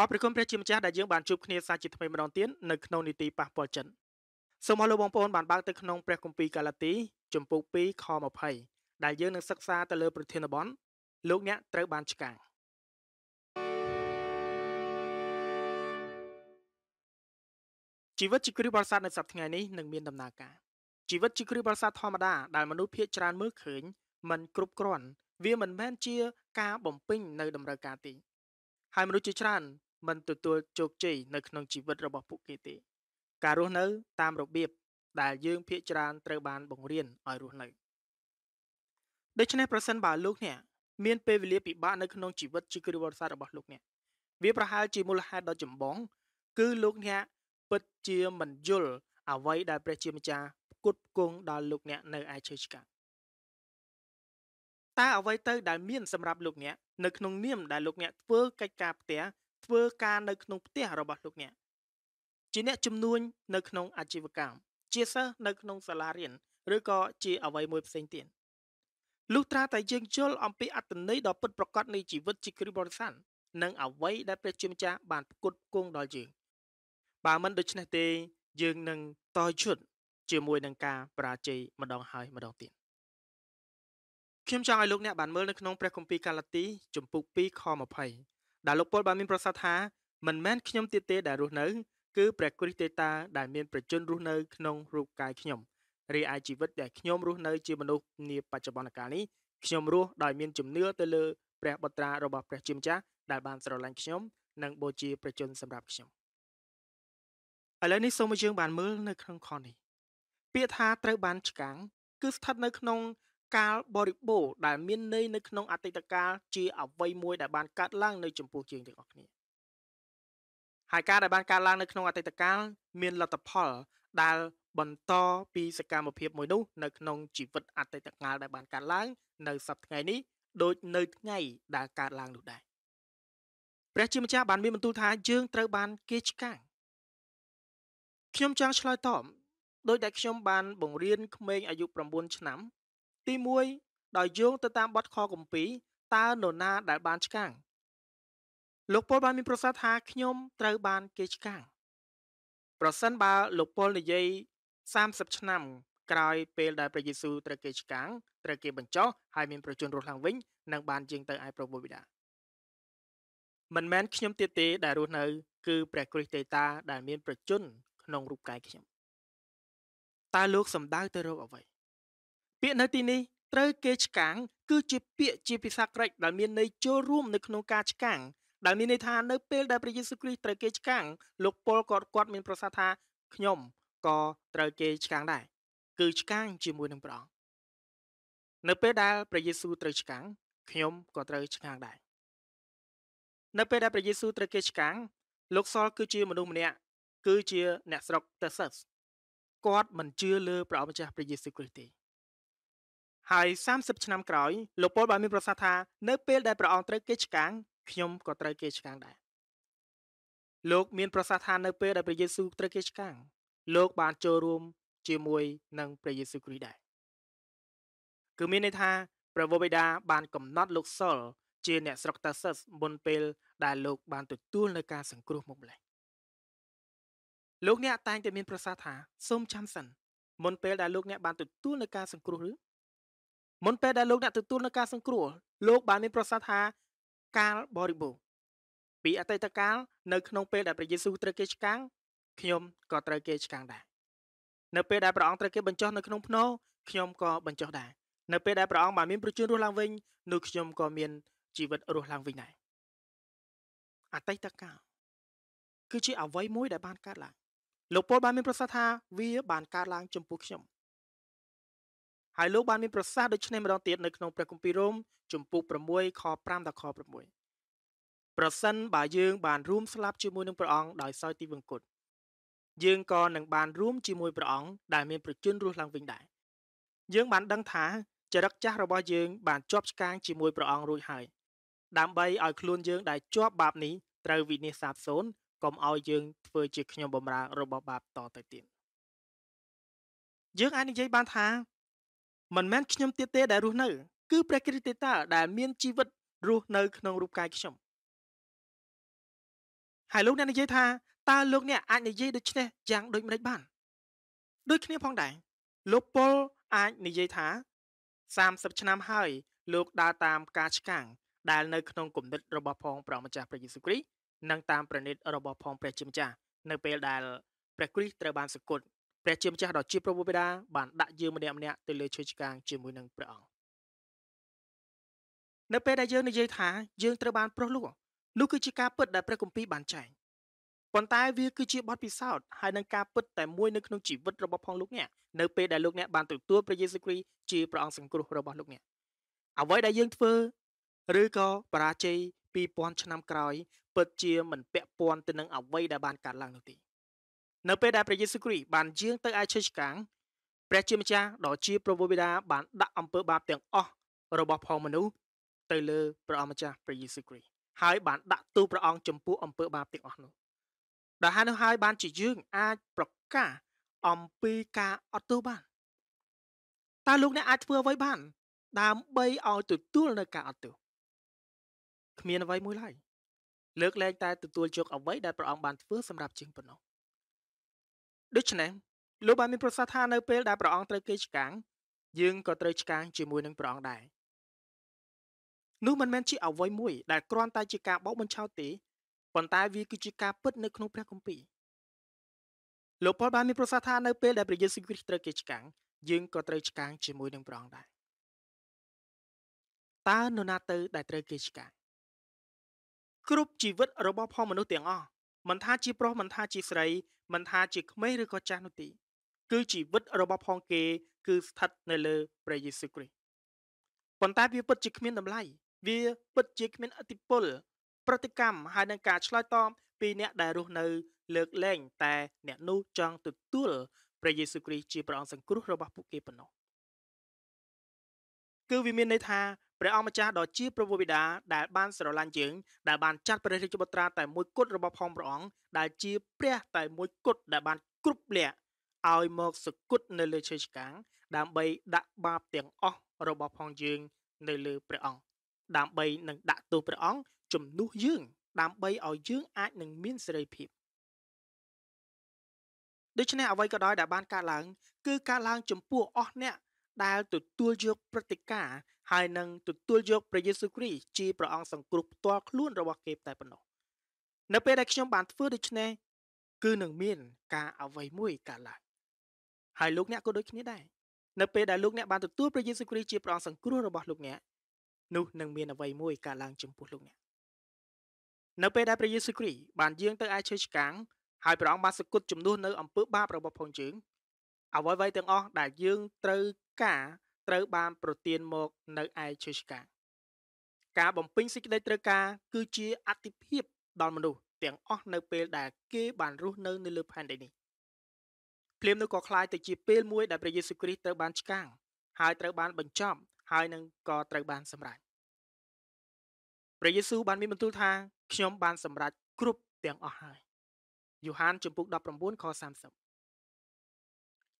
អរព្រគុណព្រះជាម្ចាស់ដែលយើងបានជួបគ្នាសាជាថ្មីម្ដងទៀតនៅក្នុងនីតិប៉ះពាល់ចិនសូមអរលោកបងប្អូនបានបើកទៅក្នុងព្រះគម្ពីរកាឡាទីជំពូក2ខ20ដែលយើងនឹងសិក្សាទៅលើប្រធានបទលោកអ្នកត្រូវបានឆ្កាងជីវិតជាគ្រីស្ទបរិស័ទនៅសប្តាហ៍ថ្ងៃនេះនឹងមានដំណើរការជីវិតជាគ្រីស្ទបរិស័ទធម្មតាដែលមនុស្សភាគច្រើនមើលឃើញมันគ្រប់គ្រាន់ វាមិនមែនជាការបំពេញនៅតម្រូវការទីហើយមនុស្សជាច្រើនមិនទទួលជោគជ័យនៅក្នុងជីវិតរបស់ពួកគេទេ ការរស់នៅតាមរបៀបដែលយើង ភាកច្រើនត្រូវបាន បង្រៀនឲ្យរស់នៅដូច្នេះប្រសិនបើលោកអ្នកមានពេលវេលាពិបាកនៅក្នុងជីវិតជាគ្រួសាររបស់លោកអ្នកវាប្រហែលជាមូលហេតុដ៏ចម្បងគឺលោកអ្នកពិតជាមិនយល់អ្វីដែលព្រះជាម្ចាស់ផ្គត់ផ្គង់ដល់លោកអ្នកនៅឯឈើឆ្កាតើអ្វីទៅដែលមានសម្រាប់លោកអ្នកនៅក្នុងនាម ដែលលោកអ្នកធ្វើកិច្ចការផ្ទះធ្វើការនៅក្នុងផ្ទះរបស់លោកអ្នកជាអ្នកជំនួញនៅក្នុងអាជីវកម្មជាសិស្សនៅក្នុងសាលារៀនឬក៏ជាអ្វីមួយផ្សេងទៀតលុះត្រាតែយើងយល់អំពីអត្តន័យដ៏ពិតប្រាកដនៃជីវិតជាគ្រីស្ទបរិស័ទនិងអ្វីដែលព្រះជាម្ចាស់បានផ្គត់ផ្គង់ដល់យើងបើមិនដូច្នេះទេយើងនឹងតយឈុតជាមួយនឹងការប្រាជ័យម្ដងហើយម្ដងទៀតខ្ញុំចង់ឲ្យលោកអ្នកបានមើលនៅក្នុងព្រះគម្ពីរកាឡាទីជំពូក2ខ20ដែលលោកពលបានមានប្រសាសន៍ថាមិនមែនខ្ញុំទៀតទេដែលរស់នៅគឺព្រះគ្រីស្ទទេតាដែលមានប្រជញ្ញរស់នៅក្នុងរូបកាយខ្ញុំរីឯជីវិតដែលខ្ញុំរស់នៅ ជាមនុស្សនាបច្ចុប្បន្នកាលនេះខ្ញុំរស់ដោយមានជំនឿទៅលើព្រះបុត្រារបស់ព្រះជាម្ចាស់ដែលបានស្រឡាញ់ខ្ញុំនិងបូជាប្រជញ្ញសម្រាប់ខ្ញុំឥឡូវនេះសូមឲ្យយើងបានមើលនៅក្នុងខនេះពាក្យថាត្រូវបានឆ្កាំងគឺស្ថិតនៅក្នុងកាលបរិបូរដែលមានន័យនៅក្នុងអតីតកាលជាអ្វីមួយដែលបានកើតឡើងនៅចំពោះយើងទាំងអស់គ្នាហើយការដែលបានកើតឡើងនៅក្នុងអតីតកាលមានលទ្ធផល ដែលបន្តពីសកម្មភាពមួយនោះនៅក្នុងជីវិតអតីតកាលដែលបានកើតឡើងនៅសប្តាហ៍ថ្ងៃនេះដូចនៅថ្ងៃដែលកើតឡើងនោះដែរព្រះជាម្ចាស់បាន មានបន្ទូលថាយើងត្រូវបានគេឆ្កាំងខ្ញុំចង់ឆ្លើយតបដោយដែលខ្ញុំបាន បង្រៀនក្មេងអាយុ9ឆ្នាំទី1ដោយយោងទៅតាមបទខគម្ពីរតើនរណាដែលបានឆ្កាំងលោកពលបានមានប្រសាសន៍ថាខ្ញុំត្រូវបានគេឆ្កាំងប្រសិនបើលោកពលនិយាយ30ឆ្នាំ ក្រោយពេលដែលព្រះយេស៊ូវត្រូវគេឆ្កាំងត្រូវគេបញ្ចោះហើយមានប្រជជនរស់ឡើងវិញនឹងបានជាងទៅឯប្រពុទ្ធវិតាមិនមែនខ្ញុំទៀតទេ ដែលរស់នៅ គឺព្រះគ្រីស្ទទេតាដែលមានប្រជជនក្នុងរូបកាយខ្ញុំតើលោកសំដៅទៅរកអ្វីពាក្យនៅទីនេះត្រូវគេឆ្កាំងគឺជាពាក្យជាភាសាក្រិកដែលមានន័យចូលរួមនៅក្នុងការឆ្កាំងដែលមានន័យថានៅពេលដែលព្រះយេស៊ូវគ្រីស្ទត្រូវគេឆ្កាំងលោកពលក៏គាត់មានប្រសាសន៍ថាខ្ញុំក៏ត្រូវគេឆ្កាំងដែរគឺឆ្កាំងជាមួយនឹងព្រះអង្គនៅពេលដែលព្រះយេស៊ូវត្រូវឆ្កាំងខ្ញុំក៏ត្រូវឆ្កាំងដែរនៅពេលដែលព្រះយេស៊ូវត្រូវគេឆ្កាំងលោកសលគឺជាមនុស្សម្នាក់គឺជា អ្នកស្រុកតេសាសគាត់មិនជឿលើព្រះអម្ចាស់ព្រះយេស៊ូវគ្រីស្ទទេហើយ30ឆ្នាំក្រោយលោកពលបានមានប្រសាសន៍ថា នៅពេលដែលព្រះអង្គត្រូវគេឆ្កាងខ្ញុំក៏ត្រូវគេឆ្កាងដែរលោក មានប្រសាសន៍ថានៅពេលដែលព្រះយេស៊ូវត្រូវគេឆ្កាងលោកបានចូលរួម ជាមួយនឹងព្រះយេស៊ូវគ្រីស្ទដែរគឺមានន័យថាព្រះវរបិតាបាន កំណត់លោកសុលជាអ្នកស្រុកតាសិសមុនពេល ដែលលោកបានទទួលនៅការសង្គ្រោះមកម្លេះលោកអ្នកតែងតែមានប្រសាសន៍ថាសូមចាំសិនមុនពេលដែលលោកអ្នកបានទទួលនៅការសង្គ្រោះឬមុនពេលដែលលោកអ្នកទទួលនៅការសង្គ្រោះលោកបានមានប្រសាសន៍ថាកាលបរិបូរពីអតីតកាលនៅក្នុងពេលដែលព្រះយេស៊ូវត្រូវគេឆ្កាំងខ្ញុំក៏ត្រូវគេឆ្កាំងដែរនៅពេលដែលព្រះអង្គត្រូវគេបញ្ចុះនៅក្នុងភ្នោខ្ញុំក៏បញ្ចុះដែរនៅពេលដែលព្រះអង្គបានមានប្រជញ្ញរស់ឡើងវិញនោះខ្ញុំក៏មានជីវិតរស់ឡើងវិញដែរអតីតកាលគឺជាអ្វីមួយដែលបានកើតឡើងលោកពលបានមានប្រសាសន៍ថាវាបានកើតឡើងចំពោះខ្ញុំហើយលោកបានមានប្រសាសន៍ដូចនេះម្ដងទៀតនៅក្នុងព្រះគម្ពីររ៉ូមជំពូក6ខ5ដល់ខ6ប្រសិនបើយើង បានរួម ស្លាប់ជាមួយនឹងព្រះអង្គដោយសោយទីវង្គតយើងក៏នឹងបានរួមជាមួយព្រះអង្គដែលមានប្រជញ្ញរស់ឡើងវិញដែរយើង បានដឹងថាចរិតចាស់របស់យើង បានជាប់ឆ្កាងជាមួយព្រះអង្គរួចហើយ ដើម្បីឲ្យខ្លួនយើងដែលជាប់បាបនេះត្រូវវិនិច្ឆ័យសាបសូន្យកុំឲ្យយើង ធ្វើជាខ្ញុំបំរើរបស់បាបតទៅទៀតយើងអាចនិយាយបានថាមិនមែនខ្ញុំទៀតទេដែលរស់នៅគឺព្រះគ្រីស្ទទេតាដែលមានជីវិតរស់នៅក្នុងរូបកាយខ្ញុំហើយលោកអ្នកនិយាយថាតើលោកអ្នកអាចនិយាយដូចនេះយ៉ាង ដូចម្តេចបាន ដូចគ្នាផងដែរលោកប៉ុលអាចនិយាយថា30ឆ្នាំហើយ លោកដើរតាមការឆ្កាំងដែលនៅក្នុងគំនិតរបស់ផងព្រះម្ចាស់ព្រះយេស៊ូវគ្រីស្ទនិងតាមប្រណិតរបស់ផងព្រះជាម្ចាស់នៅពេលដែលព្រះគ្រីស្ទត្រូវបានសគត់ព្រះជាម្ចាស់ដ៏ជាព្រះបិតាបានដាក់យើងម្នាក់ម្នាក់ទៅលើឈើឆ្កាងជាមួយនឹងព្រះអង្គនៅពេលដែលយើងនិយាយថាយើងត្រូវបានប្រុសលោកនោះគឺជាការពិតដែលព្រះគម្ពីរបានចែងប៉ុន្តែវាគឺជាបទពិសោធន៍ហើយនឹងការពិតតែមួយនៅក្នុងជីវិតរបស់ផងលោកអ្នកនៅពេលដែលលោកអ្នកបានទទួលព្រះយេស៊ូវគ្រីស្ទជាព្រះអង្គសង្គ្រោះរបស់លោកអ្នកអ្វីដែលយើងធ្វើ ឬក៏បរាជ័យ2000ឆ្នាំក្រោយពិតជាមិនពាក់ព័ន្ធទៅនឹងអ្វីដែលបានកើតឡើងនោះទេនៅពេលដែលព្រះយេស៊ូវគ្រីស្ទបានយាងទៅឯឈើឆ្កាងព្រះជាម្ចាស់ដ៏ជាព្រះវរបិតាបានដាក់អំពើបាបទាំងអស់របស់ផងមនុស្សទៅលើព្រះអម្ចាស់ព្រះយេស៊ូវគ្រីស្ទហើយបានដាក់ទូព្រះអង្គចំពោះអំពើបាបទាំងអស់នោះដល់ហើយនោះហើយបានជាយើងអាចប្រកាសអំពីការអត់ទោសបានតើលោកអ្នកអាចធ្វើអ្វីបាន ដើម្បីឲ្យទទួលនៅការអត់ទោសគ្មានអ្វីមួយឡើយលើកលែងតែទទួលយកអ្វីដែលព្រះអង្គបានធ្វើសម្រាប់ជាងប៉ុណ្ណោះដូច្នេះលោកបានមានប្រសាសន៍ថានៅពេលដែលព្រះអង្គត្រូវគេឆ្កាំងយើងក៏ត្រូវឆ្កាំងជាមួយនឹងព្រះអង្គដែរនោះមិនមែនជាអ្វីមួយដែលគ្រាន់តែជាការបោកបញ្ឆោតទេ ប៉ុន្តែវាគឺជាការពិតនៅក្នុងព្រះគម្ពីរលោកប៉ុលបានមានប្រសាសន៍ថានៅពេលដែលព្រះយេស៊ូវគ្រីស្ទត្រូវគេឆ្កាំងយើងក៏ត្រូវឆ្កាំងជាមួយនឹងព្រះអង្គដែរតើនរណាទៅដែលត្រូវគេឆ្កាំងគ្រប់ជីវិតរបស់ផងមនុស្សទាំងអស់មិនថាជាប្រុសមិនថាជាស្រីមិនថាជាក្មេងឬក៏ចាស់នោះទេគឺជីវិតរបស់ផងគេគឺស្ថិតនៅលើព្រះយេស៊ូវគ្រីស្ទប៉ុន្តែវាពិតជាគ្មានតម្លៃ វាពិតជាគ្មានអតិពល ប្រតិកម្មហើយនឹងការឆ្លើយតបពីអ្នកដែលរស់នៅលើកលែងតែអ្នកនោះចង់ទទួលព្រះយេស៊ូវគ្រីស្ទជាព្រះអង្គសង្គ្រោះរបស់ពួកគេប៉ុណ្ណោះគឺវាមានន័យថាព្រះអង្គម្ចាស់ដ៏ជាព្រះវរបិតាដែលបានស្រឡាញ់យើងដែលបានចាត់ព្រះរាជបុត្រាតែមួយគត់របស់ផងព្រះអង្គដែលជាព្រះតែមួយគត់ដែលបានគ្រប់លក្ខឲ្យមកសគត់នៅលើឈើឆ្កាង ដើម្បីដាក់បាបទាំងអស់របស់ផងយើងនៅលើព្រះអង្គដើម្បីនឹងដាក់ទោសព្រះអង្គជំនួសយើង ដើម្បីឲ្យយើងអាចនឹងមានសេរីភាពដូច្នេះអ្វីក៏ដោយដែលបានកើតឡើងគឺកើតឡើងចំពោះអស់អ្នកដែលទទួលយកព្រឹត្តិការណ៍ហើយនឹងទទួលយកព្រះយេស៊ូវគ្រីស្ទជាព្រះអង្គសង្គ្រោះផ្ទាល់ខ្លួនរបស់គេតែប៉ុណ្ណោះនៅពេលដែលខ្ញុំបានធ្វើដូច្នេះគឺនឹងមានការអ្វីមួយកើតឡើងហើយលោកអ្នកក៏ដូចគ្នាដែរនៅពេលដែលលោកអ្នកបានទទួលព្រះយេស៊ូវគ្រីស្ទជាព្រះអង្គសង្គ្រោះរបស់លោកអ្នកនោះនឹងមានអ្វីមួយកើតឡើងចំពោះលោកអ្នកនៅពេលដែលព្រះយេស៊ូវគ្រីស្ទបានយាង ទៅឯឈើឆ្កាងហើយព្រះអង្គបានសគត់ជំនួសនៅអំពើបាបរបស់ផងយើងអ្វីៗទាំងអស់ដែលយើងត្រូវការត្រូវបាន ប្រទានមក នៅឯឈើឆ្កាងការបំពេញសេចក្តីត្រូវការគឺជាអតិភិបដល់មនុស្សទាំងអស់នៅពេលដែល គេ បានរស់នៅនៅលើផែនដីនេះភ្លាមនោះក៏คล้ายទៅជាពេលមួយដែលព្រះយេស៊ូវគ្រីស្ទត្រូវបានឆ្កាងហើយត្រូវបានបញ្ចប់ហើយនឹងក៏ត្រូវបានសម្រេចព្រះយេស៊ូវបានមានបន្ទូលថាខ្ញុំបាន សម្រេចគ្រប់ទាំងអស់ហើយយូហានជំពូក19ខ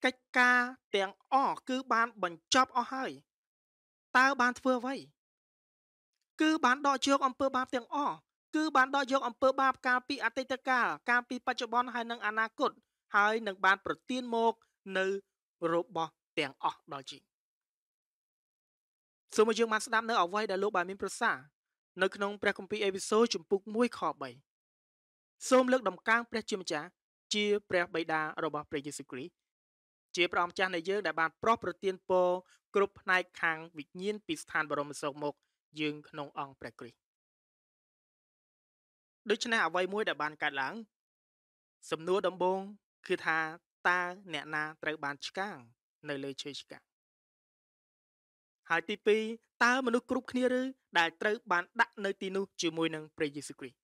កិច្ចការទាំងអស់គឺបានបញ្ចប់អស់ហើយតើបានធ្វើអ្វី គឺបានដកជោគអំពើបាបទាំងអស់គឺបានដកយកអំពើបាបកាលពីអតីតកាលកាលពីបច្ចុប្បន្នហើយនិងអនាគតហើយនឹងបានប្រទានមកនៅរបស់ទាំងអស់ដល់ជីសូមយើងបានស្ដាប់នៅអ្វីដែលលោកបានមានប្រសាសន៍នៅក្នុងព្រះគម្ពីរអេពីសូជំពូក1ខ3សូមលើកដំកើងព្រះជាម្ចាស់ជាព្រះបិតារបស់ព្រះយេស៊ូវគ្រីស្ទជាព្រះអង្គម្ចាស់នៃយើងដែលបានប្រោះប្រទានពរគ្រប់ផ្នែកខាង វិញ្ញាណពីស្ថានបរមសុខមកយើងក្នុងអង្គព្រះគ្រីស្ទដូច្នេះអ្វីមួយដែលបានកើតឡើង សំណួរដំបូងគឺថាតើអ្នកណាត្រូវបានឆ្កាង នៅលើឈើឆ្កាងហើយទី2តើមនុស្សគ្រប់គ្នាឬដែលត្រូវបាន ដាក់នៅទីនោះ ជាមួយនឹងព្រះយេស៊ូវគ្រីស្ទ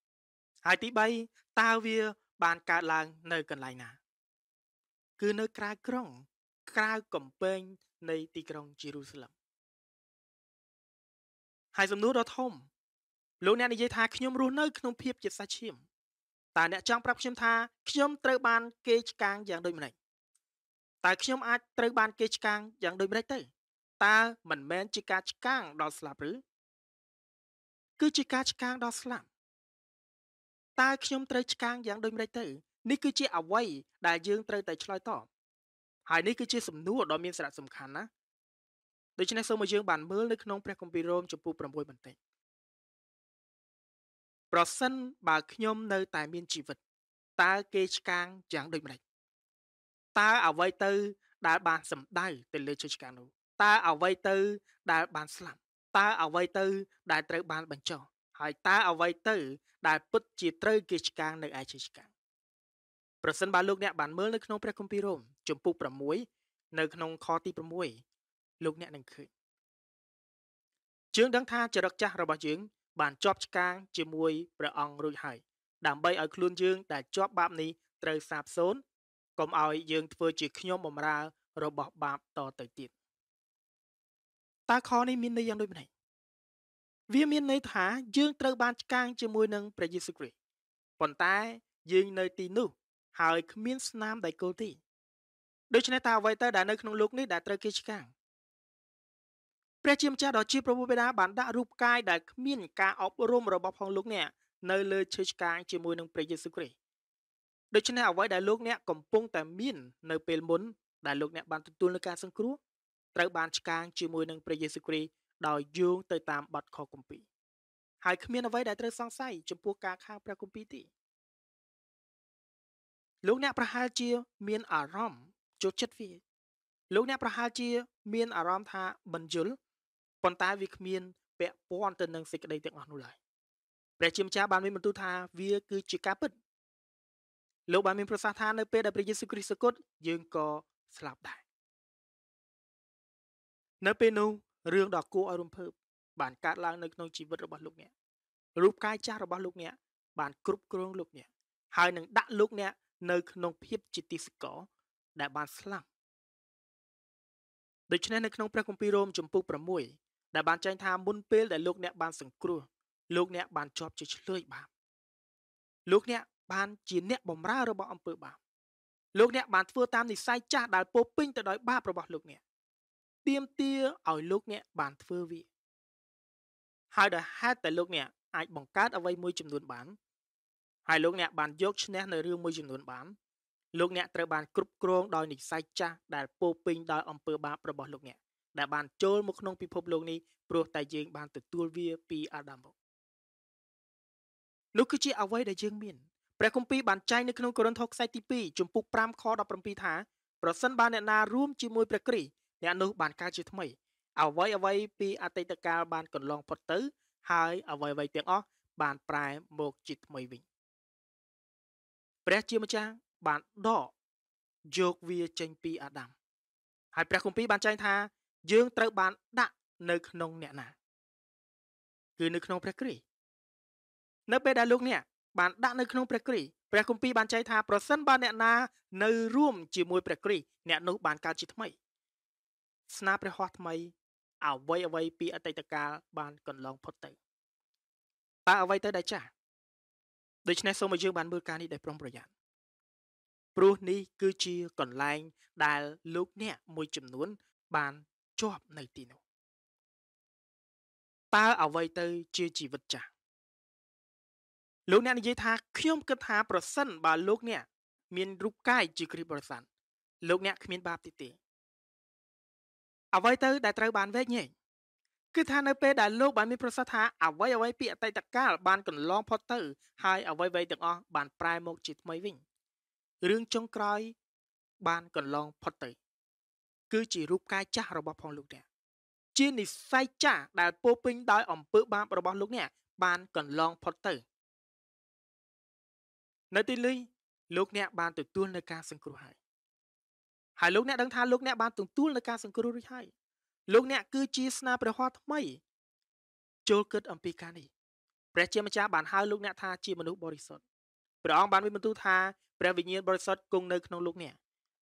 ហើយទី3តើវា បានកើតឡើងនៅកន្លែងណាគឺនៅក្រៅក្រុងក្រៅកំពែងនៃទីក្រុងយេរូសាឡិមហើយសំណួរដ៏ធំលោកអ្នកនិយាយថាខ្ញុំរស់នៅ ក្នុងភាពជាសាឈាមតើអ្នកចង់ប្រាប់ខ្ញុំថាខ្ញុំត្រូវបានគេឆ្កាងយ៉ាង ដូចម្តេចតើខ្ញុំអាចត្រូវបានគេឆ្កាងយ៉ាងដូចម្តេចទៅតើមិនមែនជាការឆ្កាងដល់ស្លាប់ឬគឺជាការឆ្កាងដល់ស្លាប់តើខ្ញុំត្រូវឆ្កាងយ៉ាងដូចម្តេចទៅនេះគឺជាអ្វីដែលយើងត្រូវតែឆ្លើយតបហើយនេះគឺជាសំណួរដ៏មានសារៈសំខាន់ណាដូច្នេះសូមឲ្យយើងបាន មើលនៅក្នុងព្រះគម្ពីររ៉ូមចំពោះ6បន្តិចប្រសិនបើខ្ញុំនៅតែមានជីវិតតើគេឆ្កាងយ៉ាងដូចម្តេចតើអ្វីទៅដែលបានសម្ដៅទៅលើជ័យឆ្កាងនោះតើអ្វីទៅ ដែលបានស្លាប់តើអ្វីទៅ ដែលត្រូវបានបញ្ចោះហើយតើអ្វីទៅ ដែលពិតជាត្រូវគេឆ្កាងនៅឯជ័យឆ្កាងប្រសិនបើលោកអ្នកបានមើលនៅក្នុងព្រះគម្ពីររ៉ូមជំពូក6នៅក្នុងខទី6លោកអ្នកនឹងឃើញយើងដឹងថាចរិតចាស់របស់យើងបានជាប់ឆ្កាងជាមួយព្រះអង្គរួចហើយដើម្បីឲ្យខ្លួនយើងដែលជាប់បាបនេះត្រូវសាបសូន្យកុំឲ្យយើងធ្វើជាខ្ញុំបំរើរបស់បាបតទៅទៀតតើខនេះមានន័យយ៉ាងដូចម្ដេចវាមានន័យថាយើងត្រូវបានឆ្កាងជាមួយនឹងព្រះយេស៊ូវគ្រីស្ទប៉ុន្តែយើងនៅទីនោះហើយគ្មានស្នាមដៃគោលទី ដូច្នេះតើអ្វីទៅដែលនៅក្នុងលោកនេះដែលត្រូវគេឆ្កាងព្រះជាម្ចាស់ដ៏ជាប្រពុបិតាបានដាក់រូបកាយដែលគ្មានការអប់រំរបស់ផងលោកអ្នកនៅលើឈើឆ្កាងជាមួយនឹងព្រះយេស៊ូវគ្រីស្ទដូច្នេះអ្វីដែលលោកអ្នកកំពុងតែមាននៅពេលមុនដែលលោកអ្នកបានទទួលនឹងការសង្គ្រោះត្រូវបានឆ្កាងជាមួយនឹងព្រះយេស៊ូវគ្រីស្ទដោយយោងទៅតាមបទខគម្ពីរហើយគ្មានអ្វីដែលត្រូវសង្ស័យចំពោះការខាងព្រះគម្ពីរទេលោកអ្នកប្រហែលជា មានអារម្មណ៍ចូលចិត្តវាលោកអ្នកប្រហែលជា មាន អារម្មណ៍ថាបញ្យលប៉ុន្តែវាគ្មានពាក់ព័ន្ធទៅនឹងសេចក្តីទាំងអស់នោះឡើយព្រះជាម្ចាស់បានមានបន្ទូលថាវាគឺជាការពិតលោកបានមានប្រសាសន៍ថានៅពេលដែលព្រះយេស៊ូវគ្រីស្ទគត់យើងក៏ស្លាប់ដែរនៅពេលនោះរឿងដ៏គួរឲ្យរំភើបបានកើតឡើងនៅក្នុងជីវិតរបស់លោកអ្នករូបកាយចាស់របស់លោកអ្នកបានគ្រប់គ្រងលោកអ្នកហើយនឹងដាក់លោកអ្នកនៅក្នុងភាពជាទីសកលដែល បានស្លាប់ដូច្នេះនៅក្នុងព្រះគម្ពីររ៉ូមចំពុក6ដែលបានចែងថាមុនពេលដែលលោកអ្នកបានសង្គ្រោះលោកអ្នកបានជាប់ជាឆ្លើយបាបលោកអ្នកបានជាអ្នកបម្រើរបស់អំពើបាបលោកអ្នក បានធ្វើតាមនិស័យចាស់ដែលពោពេញទៅដោយបាបរបស់លោកអ្នកទៀមទាឲ្យលោកអ្នកបានធ្វើវាហើយដោយហេតុតែលោកអ្នកអាចបង្កើតអ្វីមួយចំនួន បានហើយលោកអ្នកបានយកឈ្នះនៅរឿងមួយចំនួនបានលោកអ្នកត្រូវបានគ្រប់គ្រងដោយនិស្ស័យចាស់ដែលពោពេញដោយអំពើបាបរបស់លោកអ្នក ដែលបានចូលមកក្នុងពិភពលោកនេះព្រោះតែយើងបានទទួលវាពីអាដាមមកនោះគឺជាអ្វីដែលយើងមានព្រះគម្ពីរបានចែងនៅក្នុងកូរិនថូសខ្សែទី2ជំពូក5ខ17ថា ប្រសិនបើអ្នកណារួមជាមួយព្រះគ្រីស្ទអ្នកនោះបានកើតជាថ្មីអ្វីអ្វីពីអតីតកាលបានកន្លងផុតទៅហើយអ្វីអ្វីទាំងអស់បានប្រែមកជាថ្មីវិញព្រះជាម្ចាស់បានដកយកវាចេញពីអាដាម ហើយព្រះគម្ពីរបានចែងថា យើងត្រូវបានដាក់នៅក្នុងអ្នកណា គឺនៅក្នុងព្រះគ្រីស្ទនៅពេលដែលលោកអ្នកបានដាក់នៅក្នុងព្រះគ្រីស្ទព្រះគម្ពីរបានចែងថាប្រសិនបើអ្នកណានៅរួមជាមួយព្រះគ្រីស្ទអ្នកនោះបានកើតជាថ្មី ស្នាព្រះហស្ថថ្មីអ្វីអ្វីពីអតីតកាលបានកន្លងផុតទៅតើអ្វីទៅដែលចាស់ដូច្នេះសូមឲ្យយើងបានមើលការនេះដោយប្រុងប្រយ័ត្នព្រោះនេះគឺជាកន្លែងដែលលោកអ្នកមួយចំនួន បានជាប់នៅទីនោះតើអ្វីទៅជាជីវិតចាស់លោកអ្នកនិយាយថា ខ្ញុំគិតថា ប្រសិនបើលោកអ្នកមាន រូបកាយជាគ្រីស្ទបរិស័ទលោកអ្នកគ្មានបាបទៀតទេអ្វីទៅដែលត្រូវបានវែកញែកគឺថានៅពេលដែលលោកបានមានប្រសាសន៍ថាអ្វីអ្វីពីអតីតកាលបានកន្លងផុតទៅហើយអ្វីអ្វីទាំងអស់បានប្រែមកជាថ្មីវិញរឿងចុងក្រោយបានកន្លងផុតទៅគឺជារូបកាយចាស់របស់ផងលោកអ្នកជានិស័យចាស់ដែលពោពេញដោយអំពើបាបរបស់លោកអ្នកបានកន្លងផុតទៅនៅទីនេះលោកអ្នកបានទទួលនៅការសង្គ្រោះហើយហើយលោកអ្នកដឹងថាលោកអ្នកបានទទួលនៅការសង្គ្រោះរួចហើយលោកអ្នកគឺជាស្នាព្រះហស្ថថ្មីចូលគិតអំពីការនេះព្រះជាម្ចាស់បានហៅលោកអ្នកថាជាមនុស្សបរិសុទ្ធព្រះអង្គបានមានបន្ទូលថាព្រះវិញ្ញាណបរិសុទ្ធគង់នៅក្នុងលោកអ្នក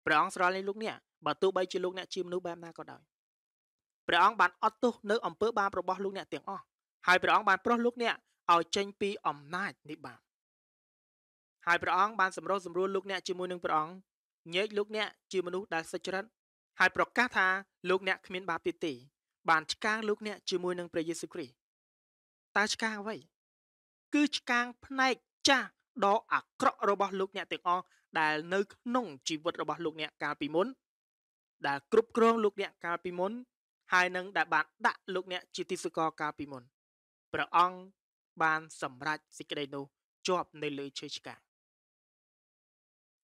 ព្រះអង្គស្រឡាញ់លោកអ្នកបើទោះបីជាលោកអ្នកជាមនុស្សបែបណាក៏ដោយព្រះអង្គបានអត់ទោសនៅអំពើបាបរបស់លោកអ្នកទាំងអស់ហើយព្រះអង្គបានប្រោសលោកអ្នកឲ្យចេញពីអំណាចនៃបាបហើយព្រះអង្គបានសម្រោះសម្រួលលោកអ្នកជាមួយនឹងព្រះអង្គញែកលោកអ្នកជាមនុស្សដែលសុចរិតហើយប្រកាសថាលោកអ្នកគ្មានបាបទៀតទេបានឆ្កាងលោកអ្នកជាមួយនឹងព្រះយេស៊ូវគ្រីស្ទតើឆ្កាងអ្វី គឺឆ្កាងផ្នែកចាស់ដ៏អាក្រក់របស់លោកអ្នកទាំងអស់ដែលនៅក្នុងជីវិតរបស់លោកអ្នកកាលពីមុន ដែល គ្រប់គ្រងលោកអ្នកកាលពីមុនហើយនឹងដែលបាន ដាក់លោកអ្នកជាទីសកលកាលពីមុនព្រះអង្គបានសម្រេចសេចក្តីនោះជាប់នៅលើឈើឆ្កាង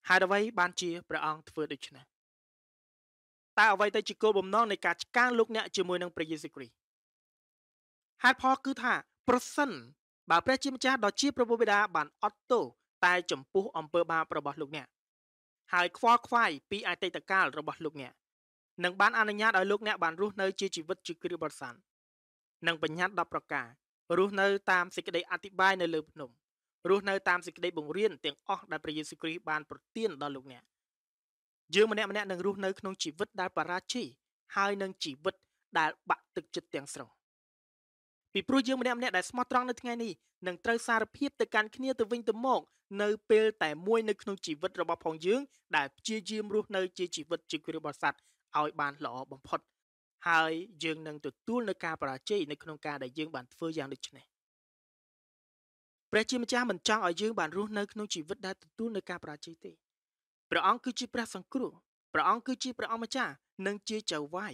ហើយអ្វីបានជាព្រះអង្គធ្វើដូច្នេះតើអ្វីទៅជាគោលបំណងនៃការឆ្កាងលោកអ្នកជាមួយនឹងព្រះយេស៊ូវគ្រីស្ទហេតុផលគឺថាប្រសិនបើព្រះជាម្ចាស់ដ៏ជាព្រះបិតាបានអត់ទោសតែចំពោះអំពើបាបរបស់លោកអ្នកហើយខ្វល់ខ្វាយពីអតីតកាលរបស់លោកអ្នកនឹងបានអនុញ្ញាតឲ្យលោកអ្នកបានរស់នៅជាជីវិតជាគ្រីស្ទបរិស័ទនិងបញ្ញត្តិ10ប្រការ រស់នៅតាមសេចក្តីអធិប្បាយនៅលើភ្នំរស់នៅតាមសេចក្តីបង្រៀនទាំងអស់ដែលព្រះយេស៊ូវគ្រីស្ទបានប្រទានដល់លោកអ្នកយើងម្នាក់ម្នាក់នឹងរស់នៅក្នុងជីវិតដែលបរាជ័យហើយនឹងជីវិតដែលបាក់ទឹកចិត្តទាំងស្រុងពីព្រោះយើងម្នាក់ម្នាក់ដែលស្មោះត្រង់នៅថ្ងៃនេះនឹងត្រូវសារភាពទៅកាន់គ្នាទៅវិញទៅមកនៅពេលតែមួយនៅក្នុងជីវិតរបស់ផងយើង ដែលព្យាយាមរស់នៅជាជីវិតជាគ្រាបរិស័ទឲ្យបានល្អបំផុតហើយយើងនឹងទទួលនៅការបរាជ័យនៅក្នុងការដែលយើងបានធ្វើយ៉ាងដូចនេះព្រះជាម្ចាស់មិនចង់ឲ្យយើងបានរស់នៅក្នុងជីវិតដែលទទួលនៅការបរាជ័យទេព្រះអង្គគឺជាព្រះសង្គ្រោះព្រះអង្គគឺជាព្រះអម្ចាស់និងជាចៅវាយ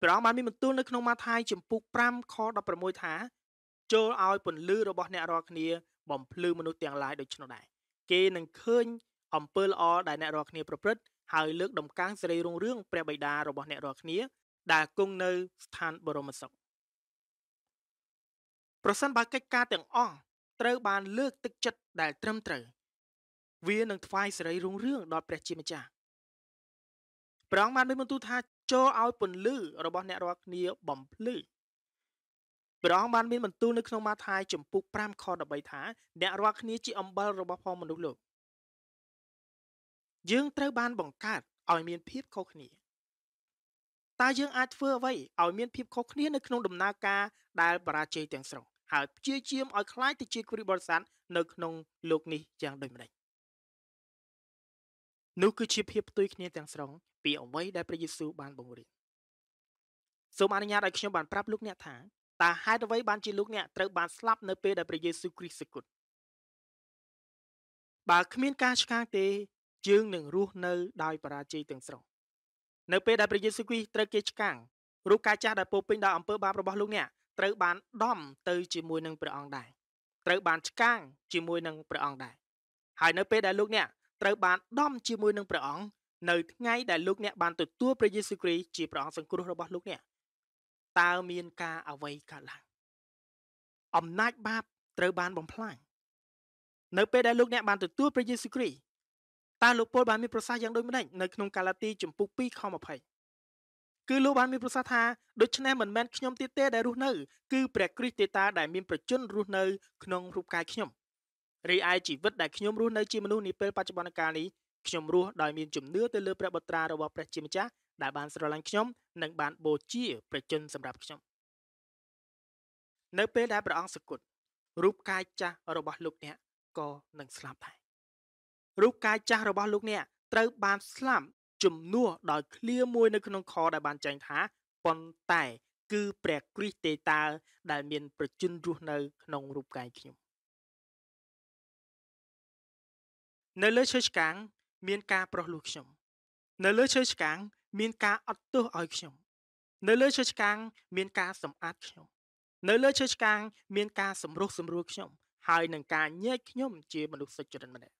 ព្រះអង្គបានមានបន្ទូលនៅក្នុងម៉ាថាយជំពូក5ខ16ថា ចូលឲ្យពន្លឺរបស់អ្នករាល់គ្នា បំភ្លឺមនុស្សទាំងឡាយដូច្នោះដែរគេនឹងឃើញអំពើល្អដែលអ្នករាល់គ្នាប្រព្រឹត្តហើយលើកដំកើងសេរីរុងរឿងព្រះបិតារបស់អ្នករាល់គ្នា ដែលគង់នៅស្ថានបរមសុខប្រសិនបើកិច្ចការទាំងអស់ត្រូវបានលើកទឹកចិត្តដែលត្រឹមត្រូវវានឹងថ្វាយសេរីរុងរឿងដល់ព្រះជាម្ចាស់ព្រះអង្គបានមានបន្ទូលថាចូលឲ្យពន្លឺរបស់ អ្នករាល់គ្នាបំភ្លឺព្រះអង្គបានមានបន្ទូលនៅក្នុងម៉ាថាយចំពុក5ខ13ថាអ្នករាល់គ្នាជាអំបិលរបស់ផងមនុស្សលោកយើងត្រូវបានបង្កើតឲ្យមានភាពខុសគ្នាតើយើងអាចធ្វើអ្វីឲ្យមានភាពខុសគ្នានៅក្នុងដំណើរការដែលបរាជ័យទាំងស្រុងហើយព្យាយាមឲ្យคล้ายទៅជាគ្រីបរិស័ទនៅក្នុងលោកនេះយ៉ាងដូចម្តេចនោះគឺជាភាពផ្ទុយគ្នាទាំងស្រុងពីអ្វីដែលព្រះយេស៊ូវបានបង្រៀនសូមអនុញ្ញាតឲ្យខ្ញុំបានប្រាប់លោកអ្នកថាតើហេតុអ្វីបានជាលោកអ្នកត្រូវបានស្លាប់នៅពេលដែលព្រះយេស៊ូវគ្រីស្ទសគត់បើគ្មានការឆ្កាងទេយើងនឹងរស់នៅដោយបរាជ័យទាំងស្រុងនៅ ពេលដែលព្រះយេស៊ូវគ្រីស្ទត្រូវគេឆ្កាងរូបកាយចាស់ដែលពោពេញដោយអំពើបាបរបស់លោកអ្នកត្រូវបានដំទៅជាមួយនឹងព្រះអង្គដែរត្រូវបានឆ្កាងជាមួយនឹងព្រះអង្គដែរហើយនៅពេលដែលលោកអ្នកត្រូវបានដំជាមួយនឹងព្រះអង្គនៅថ្ងៃដែលលោកអ្នកបានទទួលព្រះយេស៊ូវគ្រីស្ទជាព្រះអង្គសង្គ្រោះរបស់លោកអ្នកតើមានការអ្វីកើតឡើងអំណាចបាប ត្រូវបានបំផ្លាញនៅពេលដែលលោកអ្នកបានទទួលព្រះយេស៊ូវគ្រីស្ទតើលោកពលបានមានប្រសាសន៍យ៉ាងដូចម្តេចនៅក្នុងកាឡាទីជំពូក2ខ20គឺលោកបានមានប្រសាសន៍ថាដូច្នេះមិនមែនខ្ញុំទៀតទេដែលរស់នៅគឺព្រះគ្រីស្ទទេតាដែលមានប្រជញ្ញរស់នៅក្នុងរូបកាយខ្ញុំរីឯជីវិតដែលខ្ញុំរស់នៅជាមនុស្សនាពេលបច្ចុប្បន្នកាលនេះខ្ញុំរស់ដោយមាន ជំនឿទៅលើព្រះបុត្រារបស់ព្រះជាម្ចាស់ដែលបានស្រឡាញ់ខ្ញុំនិងបានបូជាប្រជញ្ញសម្រាប់ខ្ញុំនៅពេលដែលព្រះអង្គសគុតរូបកាយចាស់របស់លោកអ្នកក៏នឹងស្លាប់ដែររូបកាយចាស់របស់ លោកអ្នកត្រូវបានស្លាប់ជំនួសដោយឃ្លាមួយនៅក្នុងខដែលបានចែងថាប៉ុន្តែ គឺព្រះគ្រីស្ទទេតើដែល មានប្រជញ្ញរស់នៅ ក្នុងរូបកាយខ្ញុំនៅលើឈើឆ្កាងមានការប្រោះលួសខ្ញុំ នៅលើឈើឆ្កាងមានការអត់ទោសឲ្យ ខ្ញុំនៅលើឈើឆ្កាងមានការសម្អាតខ្ញុំ នៅលើឈើឆ្កាងមានការសម្រុះសម្រួលខ្ញុំ ហើយនឹងការញែកខ្ញុំជាមនុស្សសុចរិតម្នាក់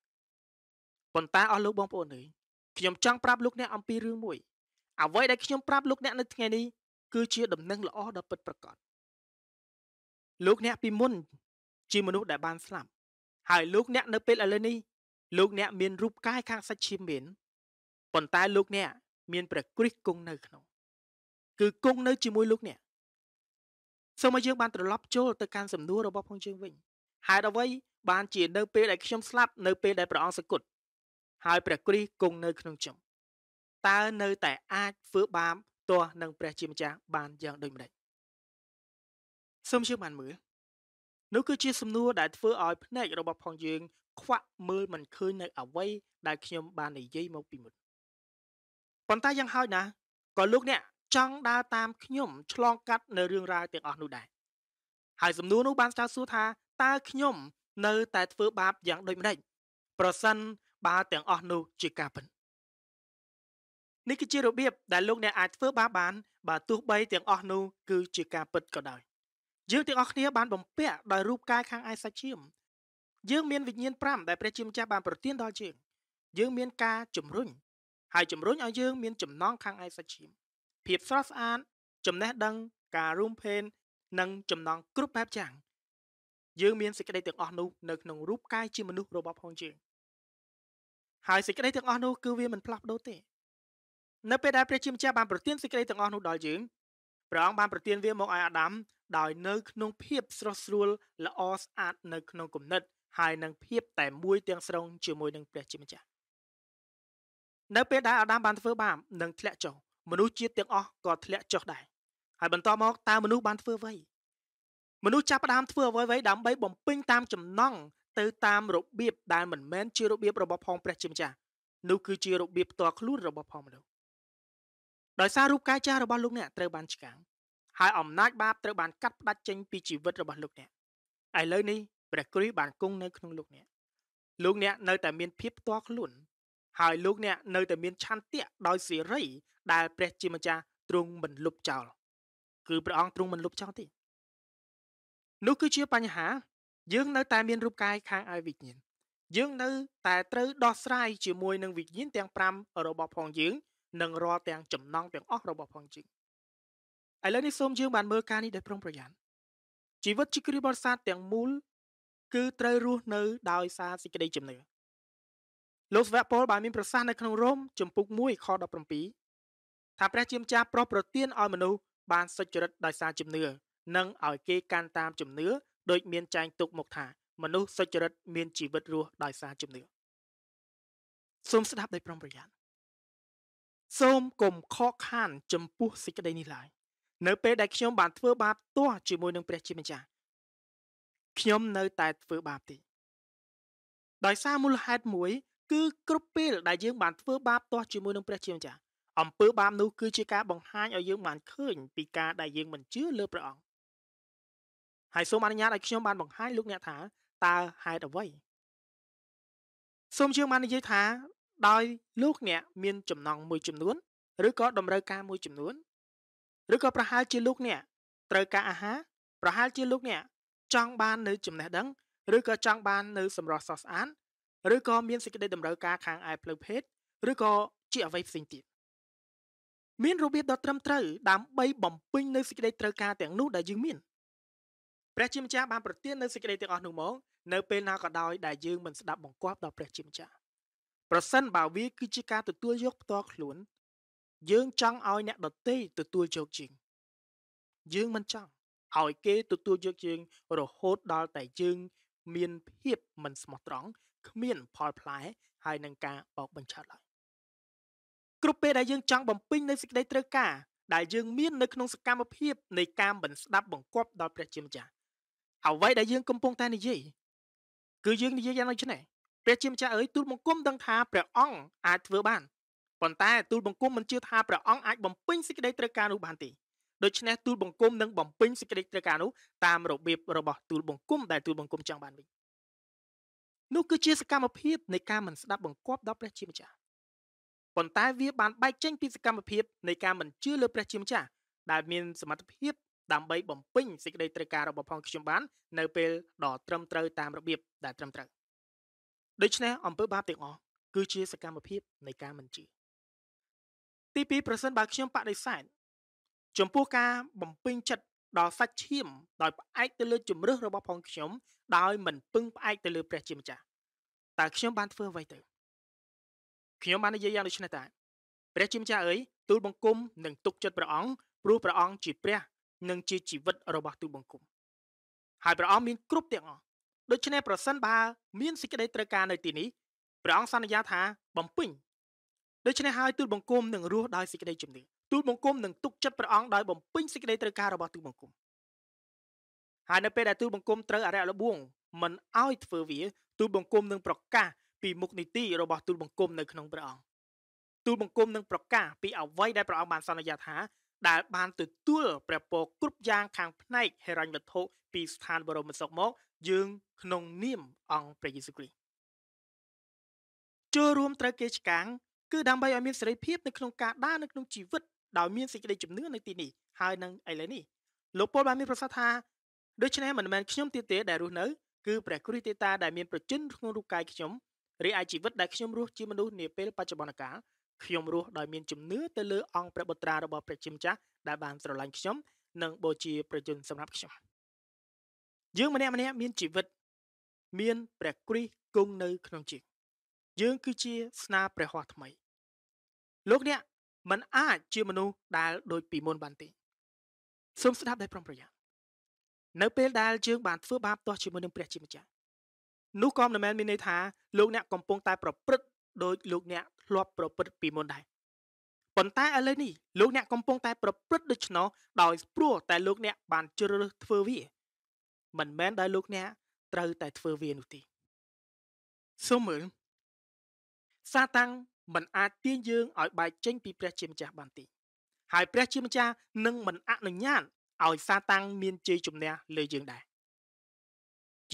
ប៉ុន្តែអស់លោកបងប្អូនអើយខ្ញុំចង់ប្រាប់លោកអ្នកអំពីរឿងមួយអ្វីដែលខ្ញុំប្រាប់លោកអ្នកនៅថ្ងៃនេះគឺជាដំណឹងល្អដ៏ពិតប្រាកដលោកអ្នកពីមុនជាមនុស្សដែលបានស្លាប់ហើយលោកអ្នកនៅពេលឥឡូវនេះលោកអ្នកមានរូបកាយខាងសាច់ឈាមមានប៉ុន្តែលោកអ្នកមានព្រះគ្រីស្ទគង់នៅ ក្នុងគឺគង់នៅ ជាមួយលោកអ្នកសូមឲ្យយើងបានត្រឡប់ចូលទៅកាន់សំណួររបស់ផងយើងវិញហេតុអ្វីបានជានៅ ពេលដែលខ្ញុំស្លាប់នៅពេលដែលព្រះអង្គសគត់ហើយព្រះគ្រីស្ទគង់នៅ ក្នុងខ្ញុំតើនៅតែអាចធ្វើបាបទាស់នឹងព្រះជាម្ចាស់បានយ៉ាងដូចម្តេចសូមជឿបានមើលនោះគឺជាសំណួរដែលធ្វើឲ្យភ្នែករបស់ផងយើងខ្វាក់មើលមិនឃើញនៅអ្វីដែលខ្ញុំ បាននិយាយមកពីមុនប៉ុន្តែយ៉ាងហោចណាស់ក៏លោកអ្នកចង់ដើរតាមខ្ញុំ ឆ្លងកាត់ នៅរឿងរ៉ាវទាំងអស់នោះដែរហើយសំណួរនោះបានចោទសួរថាតើខ្ញុំ នៅតែធ្វើបាបយ៉ាងដូចម្ដេចប្រសិនបើទាំងអស់នោះជាការពិតនេះគឺជារបៀបដែលលោកអ្នកអាចធ្វើបាបបានបើទោះបីទាំងអស់នោះគឺជាការពិតក៏ដោយយើងទាំងអស់គ្នាបានបំពាក់ដោយរូបកាយខាងឯសាច់ឈាមយើងមានវិញ្ញាណ5ដែលព្រះជាម្ចាស់បានប្រទានដល់យើងយើងមានការជំរុញហើយជំរុញឲ្យយើងមានចំណងខាងឯកសច្ឈាមភាពស្រស់ស្អាតចំណេះដឹងការរួមភេននិងចំណងគ្រប់បែបយ៉ាង យើងមានសេចក្តីទាំងអស់នោះនៅក្នុងរូបកាយជាមនុស្សរបស់ផងយើងហើយសេចក្តីទាំងអស់នោះគឺវាមិនផ្លាស់ប្ដូរទេនៅពេលដែលព្រះជាម្ចាស់បានប្រទានសេចក្តីទាំងអស់នោះដល់យើងព្រះអង្គបានប្រទានវាមកឲ្យអាដាមដោយនៅក្នុងភាពស្រស់ស្រួលល្អស្អាតនៅក្នុងគំនិតហើយនឹងភាពតែមួយទាំងស្រុងជាមួយនឹងព្រះជាម្ចាស់នៅពេលដែលអាដាមបានធ្វើបាបនឹងធ្លាក់ចុះមនុស្សជាតិទាំងអស់ក៏ធ្លាក់ចុះដែរហើយបន្តមកតើមនុស្សបានធ្វើអ្វីមនុស្សចាប់ផ្ដើមធ្វើអ្វីៗដើម្បីបំពេញតាមចំណង់ទៅតាមរបៀបដែលមិនមែនជារបៀបរបស់ផងព្រះជាម្ចាស់នោះគឺជារបៀបផ្ទាល់ខ្លួនរបស់ផងមនុស្សដោយសាររូបកាយចាស់របស់លោកអ្នកត្រូវបានឆ្កាំងហើយអំណាចបាបត្រូវបានកាត់ផ្ដាច់ចេញពីជីវិតរបស់លោកអ្នកឥឡូវនេះព្រះគ្រីស្ទបានគង់នៅក្នុងលោកអ្នកលោកអ្នកនៅតែមានភាពផ្ទាល់ខ្លួន ហើយលោកអ្នកនៅតែមានឆន្ទៈដោយសេរី ដែល ព្រះ ជាម្ចាស់ទ្រង់មិនលុបចោលគឺព្រះអង្គទ្រង់មិនលុបចោលទេនោះគឺជាបញ្ហាយើងនៅតែមានរូបកាយខាងឲ្យវិញ្ញាណយើងនៅតែត្រូវដោះស្រាយជាមួយនឹងវិញ្ញាណទាំង5របស់ផងយើងនិងរាល់ទាំងចំណងទាំងអស់របស់ផងយើងឥឡូវនេះសូមយើងបានមើលការនេះដោយប្រុងប្រយ័ត្នជីវិតជាគ្រីស្ទបរិស័ទទាំងមូលគឺត្រូវរស់នៅដោយសារសេចក្តីជំនឿលោកស្វៈពលបានមានប្រសាសន៍នៅក្នុងរ៉ូមជំពូក1ខ17ថាព្រះជាម្ចាស់ប្រោះប្រទានឲ្យមនុស្សបានសុចរិតដោយសារជំនឿនិងឲ្យគេកាន់តាមជំនឿដោយមានចែងទុកមកថាមនុស្សសុចរិតមានជីវិតរស់ដោយសារជំនឿសូមស្ដាប់ដោយប្រុងប្រយ័ត្នសូមកុំខកខានចំពោះសេចក្តីនេះឡើយនៅពេលដែលខ្ញុំបានធ្វើបាបទាស់ជាមួយនឹងព្រះជាម្ចាស់ខ្ញុំនៅតែធ្វើបាបទៀតដោយសារមូលហេតុមួយ គឺ គ្រប់ពេលដែលយើងបានធ្វើបាបទាស់ជាមួយនឹងព្រះជាម្ចាស់អំពើបាបនោះគឺជាការបង្ហាញឲ្យយើងបានឃើញពីការដែលយើងមិនជឿលើព្រះអង្គហើយសូមអនុញ្ញាតឲ្យខ្ញុំបានបង្ហាញលោកអ្នកថាតើហេតុអ្វីសូមយើងបាននិយាយថា ដោយលោកអ្នក មានចំណងមួយចំនួន ឬក៏តម្រូវការមួយចំនួនឬក៏ប្រហែលជាលោកអ្នកត្រូវការអាហារប្រហែលជាលោកអ្នកចង់បាននៅចំណេះដឹងឬក៏ចង់បាននៅសម្រស់ស្អាតឬក៏មានសេចក្តីតម្រូវការខាងឯផ្លូវភេទឬក៏ជាអ្វីផ្សេងទៀតមានរបៀបដ៏ត្រឹមត្រូវដើម្បីបំពេញនៅសេចក្តីត្រូវការទាំងនោះដែលយើងមានព្រះជាម្ចាស់បាន ប្រទាននៅសេចក្តីទាំងអស់នោះមកនៅពេលណាក៏ដោយដែលយើងមិនស្ដាប់បង្គាប់ដល់ព្រះជាម្ចាស់ប្រសិនបើវាគឺជាការទទួលយកផ្ទាល់ខ្លួន យើងចង់ឲ្យអ្នកដទៃទទួលជោគជ័យយើងមិនចង់ឲ្យគេទទួលយកយើងរហូតដល់តែយើងមានភាពមិនស្មោះត្រង់គ្មានផលផ្លែហើយនឹងការបោកបញ្ឆោតឡើយគ្រប់ពេលដែលយើងចង់បំពេញនៅសេចក្តីត្រូវការដែលយើងមាននៅក្នុងសកម្មភាពនៃការមិនស្ដាប់បង្គាប់ដល់ព្រះជាម្ចាស់អ្វីដែលយើងកំពុងតែនិយាយគឺយើងនិយាយយ៉ាងដូចនេះព្រះជាម្ចាស់អើយទូលបង្គំដឹងថាព្រះអង្គអាចធ្វើបានប៉ុន្តែ ទូលបង្គំមិនជឿថាព្រះអង្គអាចបំពេញសេចក្តីត្រូវការនោះបានទេដូច្នេះទូលបង្គំនឹងបំពេញសេចក្តីត្រូវការនោះតាមរបៀបរបស់ទូលបង្គំដែលទូលបង្គំចង់បានវិញនោះគឺជា សកម្មភាពនៃការមិនស្ដាប់បង្គាប់ដល់ព្រះជាម្ចាស់ប៉ុន្តែវាបានបែកចេញពីសកម្មភាពនៃការមិនជឿលើព្រះជាម្ចាស់ដែលមាន សមត្ថភាព ដើម្បីបំពេញសេចក្តីត្រូវការរបស់ផងខ្ញុំបាននៅពេលដ៏ត្រឹមត្រូវ តាមរបៀបដែលត្រឹមត្រូវដូច្នេះអំពើបាបទាំងអស់គឺជាសកម្មភាពនៃការមិនជឿទី2ប្រសិនបើខ្ញុំបដិសេធចំពោះការបំពេញចិត្តដល់សាច់ឈាមដោយផ្អែកទៅលើជំរឹះរបស់ផងខ្ញុំដោយមិនពឹងផ្អែកទៅលើព្រះជាម្ចាស់តើខ្ញុំបានធ្វើអ្វីទៅខ្ញុំបាននិយាយយ៉ាងដូចនេះតើព្រះជាម្ចាស់អើយទូលបង្គំនឹងទុកចិត្តព្រះអង្គព្រោះព្រះអង្គជាព្រះ និងជាជីវិតរបស់ទូលបង្គំ ហើយព្រះអង្គមានគ្រប់ទាំងអស់ដូច្នេះប្រសិនបើមានសេចក្តីត្រូវការនៅទីនេះព្រះអង្គសន្យាថាបំពេញដូច្នេះហើយទូលបង្គំនឹងរស់ដោយសេចក្តីជំនឿទូលបង្គំនឹងទុកចិត្តព្រះអង្គដោយបំពេញសេចក្តីត្រូវការរបស់ទូលបង្គំហើយនៅពេលដែលទូលបង្គំត្រូវអរិយលបួងមិនអោយធ្វើវាទូលបង្គំនឹងប្រកាសពីមុខនីតិរបស់ទូលបង្គំនៅក្នុងព្រះអង្គទូលបង្គំនឹងប្រកាសពីអ្វីដែលព្រះអង្គបានសន្យាថាដែលបានទទួលព្រះពរគ្រប់យ៉ាងខាងផ្នែកហិរញ្ញវត្ថុពីស្ថានបរមសុខមកយើងក្នុងនាមអង្គព្រះយេស៊ូវគ្រីស្ទចូលរួមត្រូវគេឆ្កាងគឺដើម្បីឲ្យមានសេរីភាពនៅក្នុងការដើរនៅក្នុងជីវិតដោយមានសេចក្តីជំនឿនៅទីនេះហើយនឹងឥឡូវនេះលោកពលបានមានប្រសាសន៍ថាដូច្នេះមិនមែនខ្ញុំទៀតទេដែលរស់នៅគឺព្រះគ្រីស្ទទេតាដែលមានប្រជញ្ញធ្ងន់រូបកាយខ្ញុំរីឯជីវិតដែលខ្ញុំរស់ជាមនុស្សនាពេលបច្ចុប្បន្នកាលខ្ញុំរស់ដោយមានជំនឿទៅលើ អង្គព្រះបុត្រារបស់ព្រះជាម្ចាស់ដែលបានស្រឡាញ់ខ្ញុំនិងបូជាប្រជញ្ញសម្រាប់ខ្ញុំយើងម្នាក់ម្នាក់មានជីវិតមានព្រះគ្រីស្ទគង់នៅ ក្នុងជាងយើងគឺជាស្នាព្រះហស្ថថ្មី លោកអ្នកมันអាចជាមនុស្សដែលដូចពីមុនបានទេសូមស្ដាប់ដោយប្រុងប្រយ័ត្ននៅពេលដែលយើងបានធ្វើបាបទាស់ជាមួយនឹងព្រះជាម្ចាស់នោះក៏មិនមែនមានន័យថាលោកអ្នកកំពុងតែប្រព្រឹត្តដោយលោកអ្នកធ្លាប់ប្រព្រឹត្តពីមុនដែរប៉ុន្តែឥឡូវនេះលោកអ្នកកំពុងតែប្រព្រឹត្តដូច្នោះដោយព្រោះតែលោកអ្នកបានជ្រើសធ្វើវា មិនមែនដោយលោកអ្នកត្រូវតែធ្វើវានោះទេសូមមើលសាតាំងមិនអាចទាញយើងឲ្យបែកចេញពីព្រះជាម្ចាស់បានទេហើយព្រះជាម្ចាស់នឹងមិនអនុញ្ញាតឲ្យសាតាំងមានជ័យជំនះលើយើងដែរ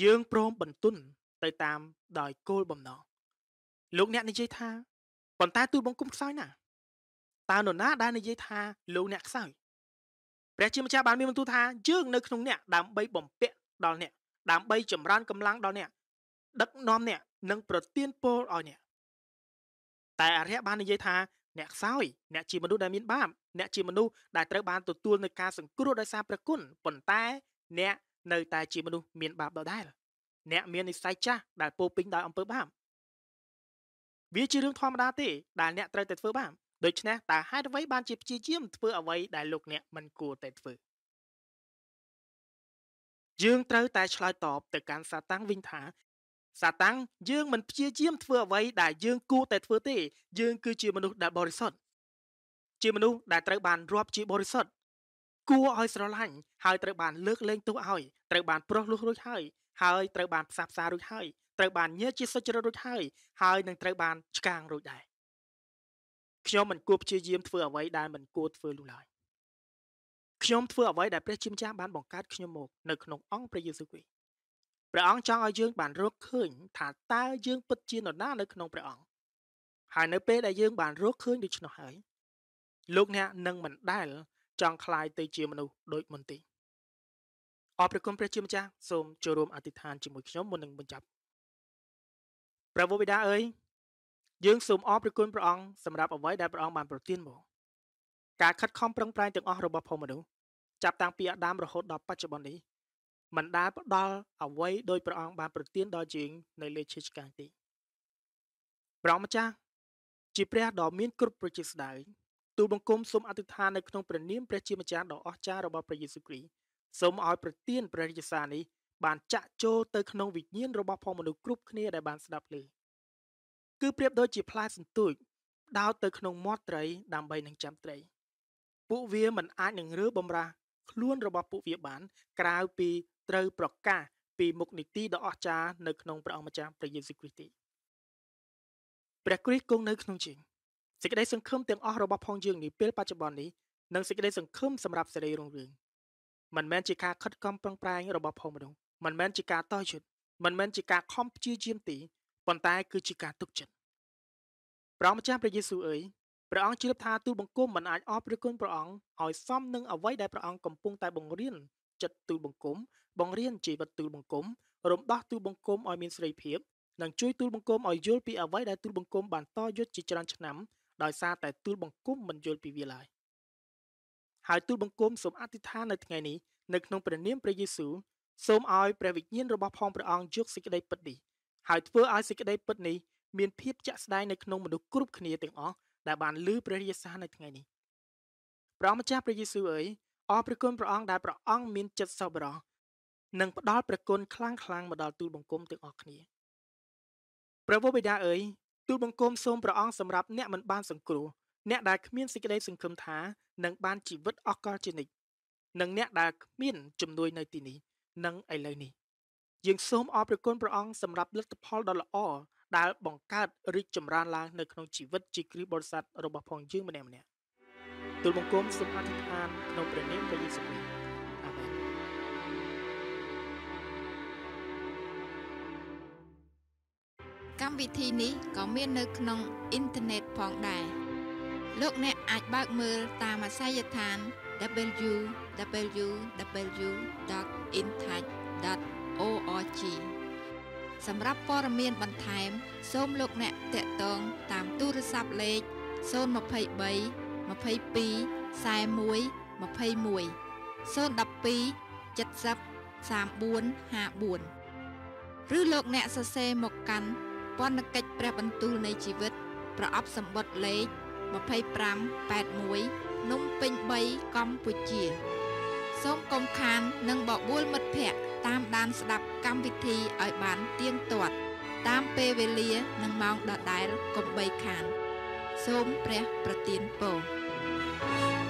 យើងព្រមបន្ទន់ទៅតាមដោយគោលបំណងលោកអ្នកនិយាយថាប៉ុន្តែទូលបង្គំខ្សោយណាតើនរណាដែលនិយាយថាលោកអ្នកខ្សោយព្រះជាម្ចាស់បានមានបន្ទូលថាយើងនៅក្នុងអ្នកដើម្បីបំពាក់ដល់អ្នកដើម្បីចម្រើនកម្លាំងដល់អ្នក ដឹកនាំអ្នកនិងប្រទានពរឲ្យអ្នកតែអរិយបាននិយាយថាអ្នកខ្សោយអ្នកជាមនុស្សដែលមានបាបអ្នកជាមនុស្សដែលត្រូវបានទទួលនឹងការសង្គ្រោះដោយសារព្រះគុណប៉ុន្តែអ្នកនៅតែជាមនុស្សមានបាបដដែល អ្នកមាននិស្ស័យចាស់ដែលពោពេញដោយអំពើបាបវាជារឿងធម្មតាទេដែលអ្នកត្រូវតែធ្វើបាបដូច្នេះតើហេតុអ្វីបានជាព្យាយាមធ្វើអ្វីដែលលោកអ្នកមិនគួរតែធ្វើយើងត្រូវតែឆ្លើយតបទៅកាន់សាតាំងវិញថាសាតាំងយើងមិនព្យាយាមធ្វើអ្វីដែលយើងគួរតែធ្វើទេយើងគឺជាមនុស្សដែលបរិសុទ្ធជាមនុស្សដែលត្រូវបានរាប់ជាបរិសុទ្ធគួរឲ្យស្រឡាញ់ហើយត្រូវបានលើកលែងទោសឲ្យ ត្រូវបានប្រោះលោះរួចហើយហើយត្រូវបានផ្សះផ្សារួចហើយត្រូវបានញើជាសុចរិតរួចហើយហើយនឹងត្រូវបានឆ្កាងរួចដែរខ្ញុំមិនគួរព្យាយាមធ្វើអ្វីដែលមិនគួរធ្វើនោះឡើយខ្ញុំធ្វើអ្វីដែលព្រះជាម្ចាស់បានបង្កើតខ្ញុំមកនៅក្នុងអង្គព្រះយេស៊ូវគ្រីស្ទព្រះអង្គចង់ឲ្យយើងបានរកឃើញថាតើយើងពិតជានរណានៅក្នុងព្រះអង្គហើយនៅពេលដែលយើងបានរកឃើញដូច្នោះហើយលោកអ្នកនឹងមិនដែលចង់คลายទៅជាមនុស្សដូចមុនទេអរព្រះគុណព្រះជាម្ចាស់សូមចូលរួមអធិដ្ឋានជាមួយខ្ញុំមុននឹងបញ្ចប់ព្រះវរបិតាអើយយើងសូមអរព្រះគុណព្រះអង្គសម្រាប់អ្វីដែលព្រះអង្គបានប្រទានមកការខិតខំប្រឹងប្រែងទាំងអស់របស់ផងមនុស្សចាប់តាំងពីអាដាមរហូតដល់បច្ចុប្បន្ននេះមិនដែលផ្ដល់អ្វីដោយព្រះអង្គបាន ប្រទានដល់ជាងនៅលើឈើឆ្កាងទេព្រះម្ចាស់ជាព្រះដ៏មានគ្រប់ប្រជាស្ដៅទូលបង្គំសូមអធិដ្ឋាននៅក្នុងព្រះនាមព្រះជាម្ចាស់ដ៏អស្ចារ្យរបស់ព្រះយេស៊ូវគ្រីស្ទសូមឲ្យប្រទានព្រះរាជសារនេះបានចាក់ចូលទៅក្នុងវិញ្ញាណរបស់ផងមនុស្សគ្រប់គ្នាដែលបានស្ដាប់ឮគឺប្រៀបដូចជាផ្លែសន្ទូចដោតទៅ ក្នុងមាត់ត្រី ដើម្បីនឹងចាំត្រី ពួកវាមិនអាចនឹងរើបំរាស់ខ្លួនរបស់ពួកវាបានក្រៅពីត្រូវប្រកាសពីមុខនីតិដ៏អស្ចារ្យនៅក្នុងព្រះអង្គម្ចាស់ព្រះយេស៊ូវគ្រីស្ទទីព្រះគ្រីស្ទគង់នៅ ក្នុងជាងសេចក្តីសង្ឃឹមទាំងអស់របស់ផងយើងនេះពេលបច្ចុប្បន្ននេះនិងសេចក្តីសង្ឃឹមសម្រាប់សេរីរុងរឿងមិនមែនជាការខិតខំប្រឹងប្រែងរបស់ផងមនុស្សមិនមែនជាការតយុទ្ធមិនមែនជាការខំព្យាយាមទេប៉ុន្តែ គឺជាការទុកចិត្តព្រះម្ចាស់ព្រះយេស៊ូវអើយព្រះអង្គជ្រាបថាទូលបង្គំមិនអាចអស់ព្រះគុណព្រះអង្គឲ្យសមនឹងអ្វីដែលព្រះអង្គកំពុងតែបង្រៀនចិត្តទូលបង្គំបង្រៀនជីវិតទូលបង្គំរំដោះទូលបង្គំឲ្យមានសេរីភាពនិងជួយទូលបង្គំឲ្យយល់ពីអ្វីដែលទូលបង្គំបានតយុទ្ធជាច្រើនឆ្នាំដោយសារតែទូលបង្គំមិនយល់ពីវាឡើយហើយទូលបង្គំសូមអធិដ្ឋាននៅថ្ងៃនេះនៅក្នុងព្រះនាមព្រះយេស៊ូវសូមឲ្យព្រះវិញ្ញាណរបស់ផងព្រះអង្គយកសេចក្តីពិតនេះហើយធ្វើឲ្យសេចក្តីពិតនេះមានភាពចាក់ស្ដែងនៅក្នុងមនុស្សគ្រប់គ្នាទាំងអស់ដែលបានលើព្រះរាជានៅថ្ងៃនេះព្រះម្ចាស់ព្រះយេស៊ូវអើយអរព្រះគុណព្រះអង្គដែលព្រះអង្គមានចិត្តសប្បុរសនិងផ្ដល់ព្រះគុណខ្លាំងខ្លាំងមកដល់ទូលបង្គំទាំងអស់គ្នាព្រះវរបិតាអើយទូលបង្គំសូមព្រះអង្គសម្រាប់អ្នកមិនបានសង្គ្រោះអ្នកដែលគ្មានសេចក្តីសង្ឃឹមថានឹងបានជីវិតអស់កលជានិច្ចនិងអ្នកដែលគ្មានជំនួយនៅទីនេះនិងឥឡូវនេះយើងសូមអរព្រះគុណព្រះអង្គសម្រាប់លទ្ធផលដ៏ល្អដែលបង្កើតរីកចម្រើនឡើងនៅក្នុងជីវិតជាគ្រីស្ទបរិស័ទរបស់ផងយើងម្នាក់ម្នាក់ទូលបង្គំសូមអធិដ្ឋានក្នុងព្រះនាមព្រះយេស៊ូវគ្រីស្ទកម្មវិធីនេះក៏មាន នៅក្នុងអ៊ីនធឺណិតផងដែរលោកអ្នកអាចបើកមើល តាមអាសយដ្ឋាន www.intouch.org សម្រាប់ព័ត៌មានបន្ថែម សូមលោកអ្នកតាក់ទងតាមទូរស័ព្ទលេខ023 22 41 21 012 70 3454ឬលោកអ្នកសរសេរមកកាន់ពន្ធកិច្ចព្រះបន្ទូលនៃជីវិត ប្រអប់សម្បត្តិលេខ2581នំពេញ3កម្ពុជា សូមកុំខាននិងបបួលមិត្តភ័ក្តិតាមដានស្ដាប់កម្មវិធីឲ្យបានទៀងទាត់ តាមពេលវេលា និងម៉ោងដដែលកុំបីខាន សូមព្រះប្រទានពរ thank you